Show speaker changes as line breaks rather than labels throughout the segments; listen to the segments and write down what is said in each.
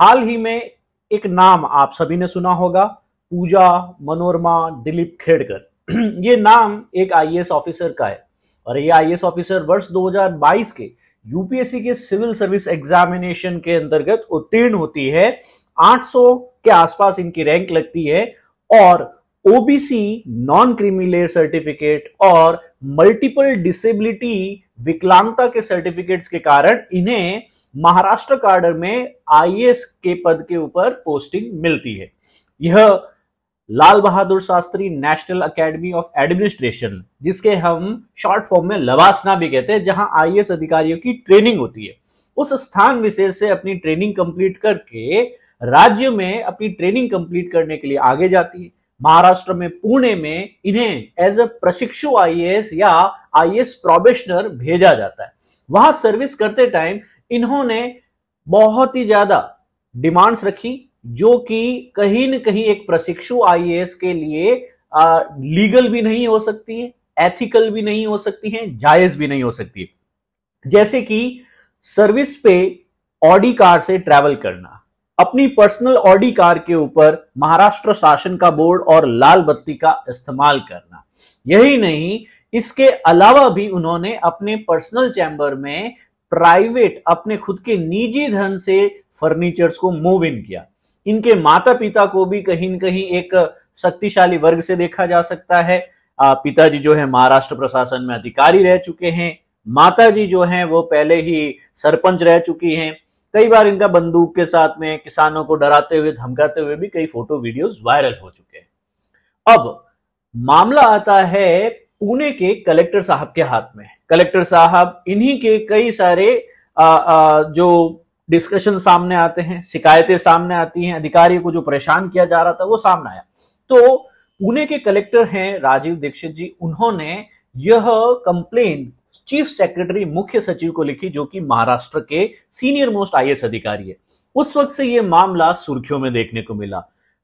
हाल ही में एक नाम आप सभी ने सुना होगा पूजा मनोरमा दिलीप खेड़कर ये नाम एक आईएएस ऑफिसर का है और ये आईएएस ऑफिसर वर्ष 2022 के यूपीएससी के सिविल सर्विस एग्जामिनेशन के अंतर्गत उत्तीर्ण होती है 800 के आसपास इनकी रैंक लगती है और OBC non creamy layer certificate और मल्टीपल डिसेबिलिटी विकलांगता के सर्टिफिकेट्स के कारण इन्हें महाराष्ट्र कार्डर में आईएएस के पद के ऊपर पोस्टिंग मिलती है यह Lal Bahadur Shastri national academy of administration जिसके हम शॉर्ट फॉर्म में लवासना भी कहते हैं जहां आईएएस अधिकारियों की ट्रेनिंग होती है उस स्थान विशेष से अपनी ट्रेनिंग कंप्लीट करके राज्य में अपनी ट्रेनिंग कंप्लीट करने के लिए आगे जाती है महाराष्ट्र में पुणे में इन्हें एज अ प्रशिक्षु आईएएस या आईएएस प्रोबेशनर भेजा जाता है वहां सर्विस करते टाइम इन्होंने बहुत ही ज्यादा डिमांड्स रखी जो कि कहीं न कहीं एक प्रशिक्षु आईएएस के लिए आ, लीगल भी नहीं हो सकती है एथिकल भी नहीं हो सकती है जायज भी नहीं हो सकती है जैसे कि सर्विस पे ऑडी कार से ट्रेवल करना अपनी पर्सनल ऑडी कार के ऊपर महाराष्ट्र शासन का बोर्ड और लाल बत्ती का इस्तेमाल करना यही नहीं इसके अलावा भी उन्होंने अपने पर्सनल चैम्बर में प्राइवेट अपने खुद के निजी धन से फर्नीचर्स को मूव इन किया इनके माता पिता को भी कहीं न कहीं एक शक्तिशाली वर्ग से देखा जा सकता है पिताजी जो है महाराष्ट्र प्रशासन में अधिकारी रह चुके हैं माता जी जो हैं वो पहले ही सरपंच रह चुकी हैं कई बार इनका बंदूक के साथ में किसानों को डराते हुए धमकाते हुए भी कई फोटो वीडियोस वायरल हो चुके हैं अब मामला आता है पुणे के कलेक्टर साहब के हाथ में कलेक्टर साहब इन्हीं के कई सारे आ, आ, जो डिस्कशन सामने आते हैं शिकायतें सामने आती हैं अधिकारियों को जो परेशान किया जा रहा था वो सामने आया तो पुणे के कलेक्टर हैं राजीव दीक्षित जी उन्होंने यह कंप्लेन चीफ सेक्रेटरी मुख्य सचिव को लिखी जो कि महाराष्ट्र के सीनियर मोस्ट आई अधिकारी है उस वक्त से यह मामला सुर्खियों में देखने को मिला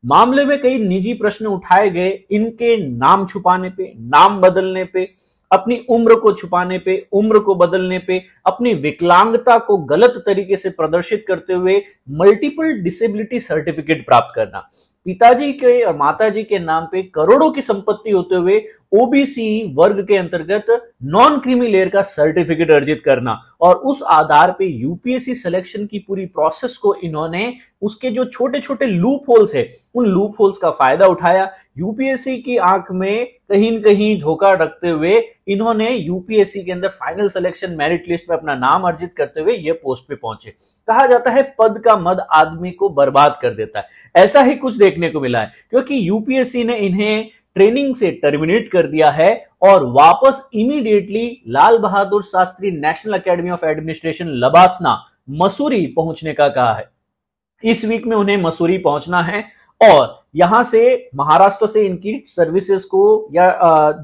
मामले में कई निजी प्रश्न उठाए गए इनके नाम छुपाने पे नाम बदलने पे अपनी उम्र को छुपाने पे उम्र को बदलने पे अपनी विकलांगता को गलत तरीके से प्रदर्शित करते हुए मल्टीपल डिसेबिलिटी सर्टिफिकेट प्राप्त करना पिताजी के और माताजी के नाम पे करोड़ों की संपत्ति होते हुए ओबीसी वर्ग के अंतर्गत नॉन क्रीमी लेयर का सर्टिफिकेट अर्जित करना और उस आधार पे यूपीएससी सिलेक्शन की पूरी प्रोसेस को इन्होंने उसके जो छोटे छोटे लूप होल्स है उन लूप होल्स का फायदा उठाया यूपीएससी की आंख में कहीं न कहीं धोखा रखते हुए इन्होंने यूपीएससी के अंदर फाइनल सिलेक्शन मेरिट लिस्ट में अपना नाम अर्जित करते हुए यह पोस्ट पे पहुंचे कहा जाता है पद का मद आदमी को बर्बाद कर देता है ऐसा ही कुछ देख देखने को मिला है क्योंकि यूपीएससी ने इन्हें ट्रेनिंग से टर्मिनेट कर दिया है और वापस immediately Lal Bahadur Shastri national academy of administration LBSNAA Mussoorie पहुंचने का कहा है इस वीक में उन्हें मसूरी पहुंचना है और यहां से महाराष्ट्र से इनकी सर्विसेज को या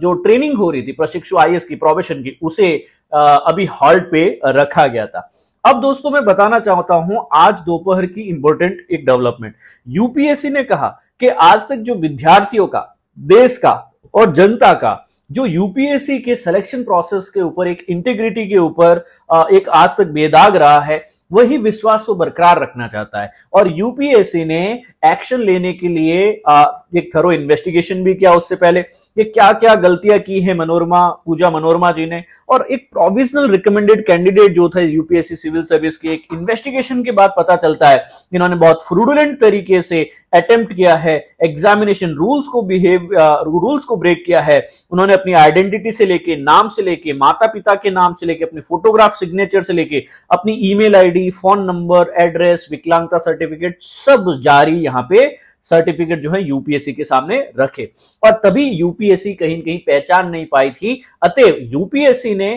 जो ट्रेनिंग हो रही थी प्रशिक्षु आईएएस की प्रोबेशन की उसे अभी हॉल्ट पे रखा गया था अब दोस्तों मैं बताना चाहता हूं आज दोपहर की इंपॉर्टेंट एक डेवलपमेंट यूपीएससी ने कहा कि आज तक जो विद्यार्थियों का देश का और जनता का जो यूपीएससी के सिलेक्शन प्रोसेस के ऊपर एक इंटीग्रिटी के ऊपर एक आज तक बेदाग रहा है वही विश्वास को बरकरार रखना चाहता है और यूपीएससी ने एक्शन लेने के लिए एक थरो इन्वेस्टिगेशन भी किया उससे पहले कि क्या क्या गलतियां की है मनोरमा पूजा मनोरमा जी ने और एक प्रोविजनल रिकमेंडेड कैंडिडेट जो था यूपीएससी सिविल सर्विस की एक इन्वेस्टिगेशन के बाद पता चलता है इन्होंने बहुत फ्रूडुलेंट तरीके से अटेम्प्ट किया है एग्जामिनेशन रूल्स को बिहेव रूल्स को ब्रेक किया है उन्होंने अपनी आइडेंटिटी से लेके नाम से लेके माता पिता के नाम से लेके अपने फोटोग्राफ सिग्नेचर से लेके अपनी email ID phone number address विकलांगता सर्टिफिकेट सब जारी यहाँ पे सर्टिफिकेट जो है यूपीएससी के सामने रखे और तभी यूपीएससी कहीं कहीं पहचान नहीं पाई थी अतएव यूपीएससी ने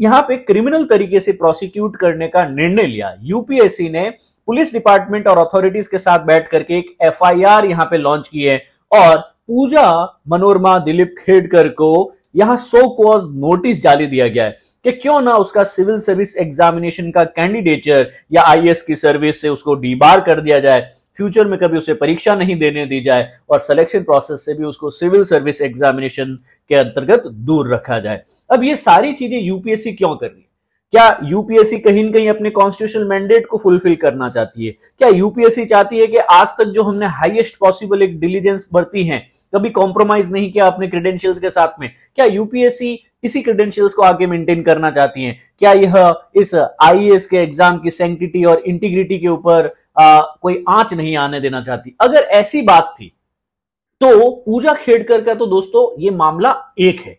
यहां पे क्रिमिनल तरीके से प्रोसिक्यूट करने का निर्णय लिया यूपीएससी ने पुलिस डिपार्टमेंट और अथॉरिटीज के साथ बैठ करके एक एफआईआर यहां पे लॉन्च की है और पूजा मनोरमा दिलीप खेडकर को यहां सो कॉज नोटिस जारी दिया गया है कि क्यों ना उसका सिविल सर्विस एग्जामिनेशन का कैंडिडेचर या आईएएस की सर्विस से उसको डीबार कर दिया जाए फ्यूचर में कभी उसे परीक्षा नहीं देने दी जाए और सिलेक्शन प्रोसेस से भी उसको सिविल सर्विस एग्जामिनेशन के अंतर्गत दूर रखा जाए अब ये सारी चीजें यूपीएससी क्यों कर रही है क्या यूपीएससी कहीं ना कहीं अपने कॉन्स्टिट्यूशनल मैंडेट को फुलफिल करना चाहती है क्या यूपीएससी चाहती है कि आज तक जो हमने हाईएस्ट पॉसिबल एक डिलीजेंस बरती है कभी कॉम्प्रोमाइज नहीं किया अपने क्रेडेंशियल्स के साथ में क्या यूपीएससी इसी क्रेडेंशियल्स को आगे मेंटेन करना चाहती है क्या यह इस आईएएस के एग्जाम की सेंटिटी और इंटीग्रिटी के ऊपर कोई आंच नहीं आने देना चाहती अगर ऐसी बात थी तो पूजा खेड़कर का तो दोस्तों ये मामला एक है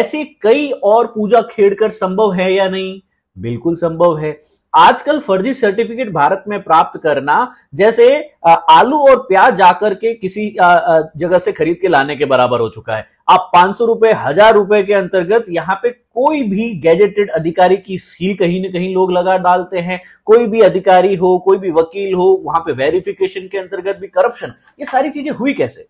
ऐसे कई और पूजा खेड़कर संभव है या नहीं बिल्कुल संभव है आजकल फर्जी सर्टिफिकेट भारत में प्राप्त करना जैसे आलू और प्याज जाकर के किसी जगह से खरीद के लाने के बराबर हो चुका है आप पांच सौ रुपए हजार रुपए के अंतर्गत यहाँ पे कोई भी गैजेटेड अधिकारी की सील कहीं ना कहीं लोग लगा डालते हैं कोई भी अधिकारी हो कोई भी वकील हो वहां पे वेरिफिकेशन के अंतर्गत भी करप्शन ये सारी चीजें हुई कैसे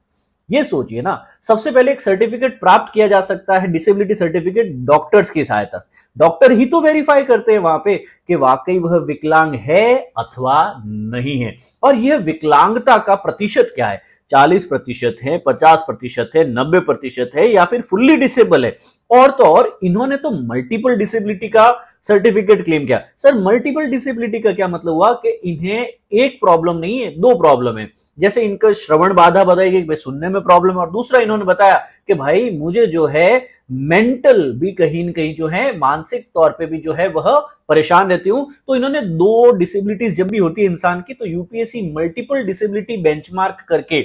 ये सोचिए ना सबसे पहले एक सर्टिफिकेट प्राप्त किया जा सकता है डिसेबिलिटी सर्टिफिकेट डॉक्टर्स की सहायता से डॉक्टर ही तो वेरीफाई करते हैं वहां पे कि वाकई वह विकलांग है अथवा नहीं है और यह विकलांगता का प्रतिशत क्या है चालीस प्रतिशत है पचास प्रतिशत है नब्बे प्रतिशत है या फिर फुल्ली डिसेबल है और तो और इन्होंने तो मल्टीपल डिसेबिलिटी का सर्टिफिकेट क्लेम किया सर मल्टीपल डिसेबिलिटी का क्या मतलब हुआ कि इन्हें एक प्रॉब्लम नहीं है दो प्रॉब्लम है जैसे इनका श्रवण बाधा बताई गई सुनने में प्रॉब्लम है और दूसरा इन्होंने बताया कि भाई मुझे जो है मेंटल भी कहीं ना कहीं जो है मानसिक तौर पे भी जो है वह परेशान रहती हूं तो इन्होंने दो डिसेबिलिटीज जब भी होती है इंसान की तो यूपीएससी मल्टीपल डिसेबिलिटी बेंचमार्क करके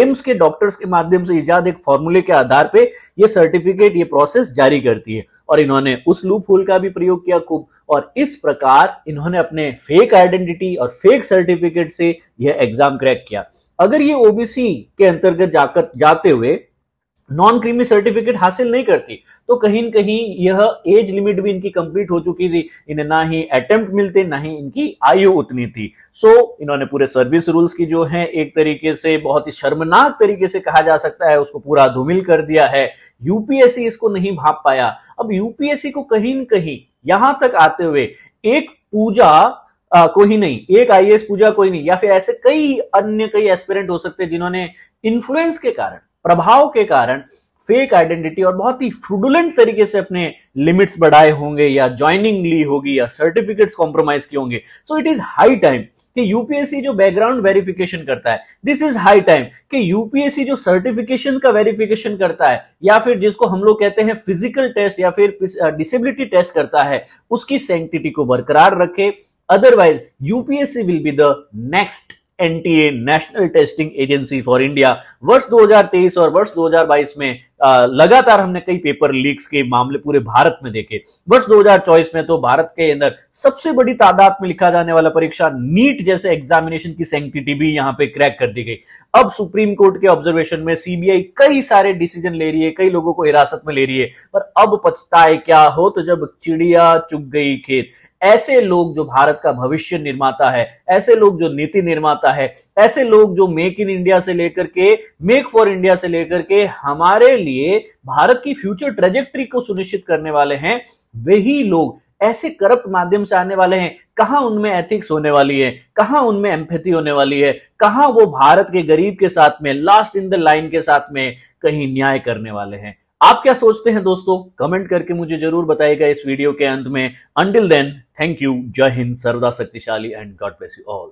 एम्स के डॉक्टर्स के माध्यम से इजाद एक फॉर्मूले के आधार पे ये सर्टिफिकेट ये प्रोसेस जारी करती है और इन्होंने उस लूप होल का भी प्रयोग किया खूब और इस प्रकार इन्होंने अपने फेक आइडेंटिटी और फेक सर्टिफिकेट से यह एग्जाम क्रैक किया अगर ये ओबीसी के अंतर्गत जाकर जाते हुए नॉन क्रीमी सर्टिफिकेट हासिल नहीं करती तो कहीं न कहीं यह एज लिमिट भी इनकी कंप्लीट हो चुकी थी इन्हें ना ही अटेम्प्ट मिलते ना ही इनकी आयु उतनी थी सो so, इन्होंने पूरे सर्विस रूल्स की जो है एक तरीके से बहुत ही शर्मनाक तरीके से कहा जा सकता है उसको पूरा धूमिल कर दिया है यूपीएससी इसको नहीं भाप पाया अब यूपीएससी को कहीं न कहीं यहां तक आते हुए एक पूजा आ, को ही नहीं एक आईएएस पूजा कोई नहीं या फिर ऐसे कई अन्य कई एस्पिरेंट हो सकते हैं जिन्होंने इन्फ्लुएंस के कारण प्रभाव के कारण फेक आइडेंटिटी और बहुत ही फ्रुडुलेंट तरीके से अपने लिमिट्स बढ़ाए होंगे या ज्वाइनिंग ली होगी या सर्टिफिकेट्स कॉम्प्रोमाइज किए होंगे so it is high time कि यूपीएससी जो बैकग्राउंड वेरिफिकेशन करता है दिस इज हाई टाइम कि यूपीएससी जो सर्टिफिकेशन का वेरिफिकेशन करता है या फिर जिसको हम लोग कहते हैं फिजिकल टेस्ट या फिर डिसेबिलिटी टेस्ट करता है उसकी सेंटिटी को बरकरार रखे otherwise UPSC will be the next NTA national testing agency for India वर्ष 2023 और वर्ष 2022 में आ, लगातार हमने कई पेपर लीक्स के मामले पूरे भारत में देखे वर्ष 2024 में तो भारत के अंदर सबसे बड़ी तादाद में लिखा जाने वाला परीक्षा नीट जैसे एग्जामिनेशन की सेंटिटी भी यहां पे क्रैक कर दी गई अब सुप्रीम कोर्ट के ऑब्जर्वेशन में सीबीआई कई सारे डिसीजन ले रही है कई लोगों को हिरासत में ले रही है पर अब पछताए क्या हो तो जब चिड़िया चुग गई खेत ऐसे लोग जो भारत का भविष्य निर्माता है ऐसे लोग जो नीति निर्माता है ऐसे लोग जो मेक इन इंडिया से लेकर के मेक फॉर इंडिया से लेकर के हमारे लिए भारत की फ्यूचर ट्रेजेक्ट्री को सुनिश्चित करने वाले हैं वही लोग ऐसे करप्ट माध्यम से आने वाले हैं कहां उनमें एथिक्स होने वाली है कहां उनमें एम्फेथी होने वाली है कहां वो भारत के गरीब के साथ में लास्ट इन द लाइन के साथ में कहीं न्याय करने वाले हैं आप क्या सोचते हैं दोस्तों कमेंट करके मुझे जरूर बताएगा इस वीडियो के अंत में अंटिल देन थैंक यू जय हिंद सर्वदा शक्तिशाली and God bless you all